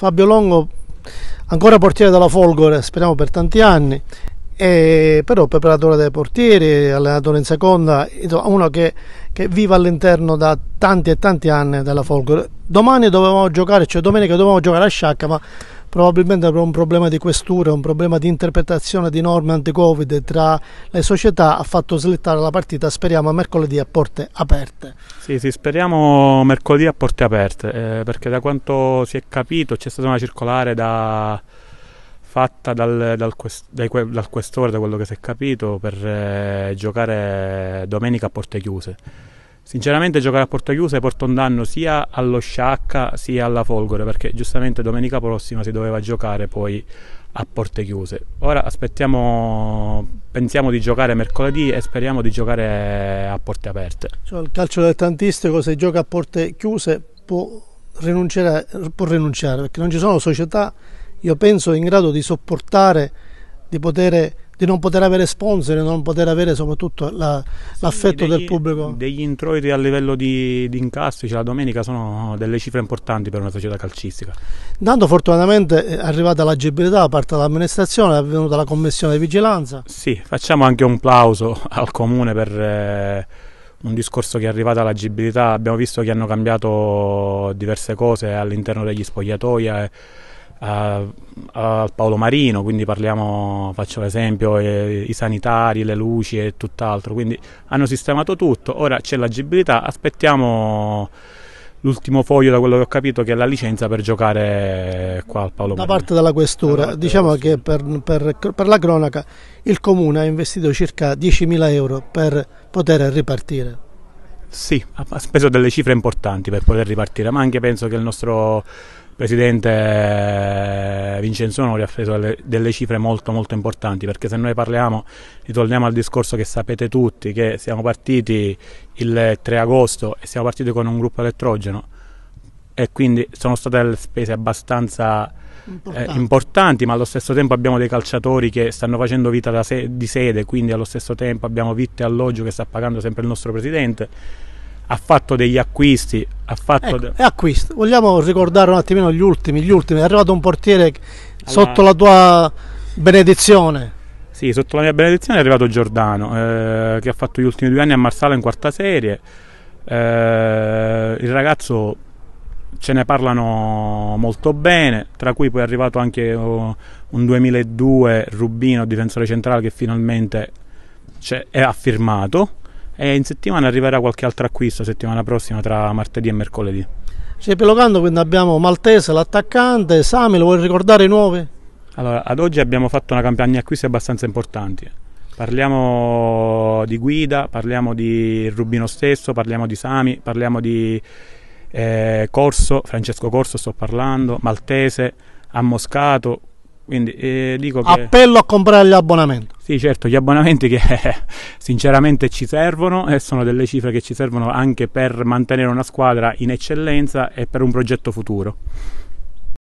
Fabio Longo ancora portiere della Folgore, speriamo per tanti anni, però preparatore dei portieri, allenatore in seconda, uno che, che, vive all'interno da tanti e tanti anni della Folgore. Domani dovevamo giocare, cioè domenica dovevamo giocare a sciacca, ma probabilmente per un problema di questura, un problema di interpretazione di norme anti-Covid tra le società, ha fatto slittare la partita. Speriamo mercoledì a porte aperte. Sì, sì, speriamo mercoledì a porte aperte, eh, perché da quanto si è capito c'è stata una circolare da, fatta dal, dal, quest, dai, dal, questore, da quello che si è capito, per eh, giocare domenica a porte chiuse Sinceramente giocare a porta chiusa porta un danno sia allo Sciacca sia alla Folgore perché giustamente domenica prossima si doveva giocare poi a porte chiuse. Ora aspettiamo, pensiamo di giocare mercoledì e speriamo di giocare a porte aperte. Cioè, il calcio dilettantistico se gioca a porte chiuse può rinunciare, può rinunciare perché non ci sono società, io penso, in grado di sopportare, di poter di non poter avere sponsor, di non poter avere soprattutto la, sì, l'affetto degli, del pubblico. Degli introiti a livello di, di incassi, cioè la domenica sono delle cifre importanti per una società calcistica. Intanto fortunatamente è arrivata l'agibilità da parte dell'amministrazione, è venuta la commissione di vigilanza. Sì, facciamo anche un plauso al comune per... Eh, un discorso che è arrivato all'agibilità, abbiamo visto che hanno cambiato diverse cose all'interno degli spogliatoi, eh, al eh, eh, Paolo Marino, quindi parliamo, faccio l'esempio, eh, i sanitari, le luci e tutt'altro, quindi hanno sistemato tutto, ora c'è l'agibilità, aspettiamo l'ultimo foglio da quello che ho capito che è la licenza per giocare qua al Paolo Marino. da parte della questura parte diciamo della che per, per, per, la cronaca il comune ha investito circa 10.000 euro per poter ripartire sì, ha speso delle cifre importanti per poter ripartire, ma anche penso che il nostro presidente eh, Vincenzo Nori ha speso delle, delle, cifre molto molto importanti perché se noi parliamo, ritorniamo al discorso che sapete tutti, che siamo partiti il 3 agosto e siamo partiti con un gruppo elettrogeno e quindi sono state delle spese abbastanza eh, importanti. Eh, importanti. ma allo stesso tempo abbiamo dei calciatori che stanno facendo vita se- di sede, quindi allo stesso tempo abbiamo vitto e alloggio che sta pagando sempre il nostro presidente. Ha fatto degli acquisti, ha fatto ecco, de- acquisto. Vogliamo ricordare un attimino gli ultimi, gli ultimi. È arrivato un portiere Alla... sotto la tua benedizione. Sì, sotto la mia benedizione è arrivato Giordano, eh, che ha fatto gli ultimi due anni a Marsala in quarta serie. Eh, il ragazzo ce ne parlano molto bene, tra cui poi è arrivato anche oh, un 2002 Rubino, difensore centrale, che finalmente cioè, è affirmato e in settimana arriverà qualche altro acquisto, settimana prossima tra martedì e mercoledì. Ci epilogando quindi abbiamo Maltese, l'attaccante, Sami, lo vuoi ricordare i nuovi? Allora, ad oggi abbiamo fatto una campagna di acquisti abbastanza importanti. Parliamo di Guida, parliamo di Rubino stesso, parliamo di Sami, parliamo di eh, Corso, Francesco Corso sto parlando, Maltese, Ammoscato, quindi, eh, dico che, appello a comprare gli abbonamenti sì certo gli abbonamenti che eh, sinceramente ci servono e sono delle cifre che ci servono anche per mantenere una squadra in eccellenza e per un progetto futuro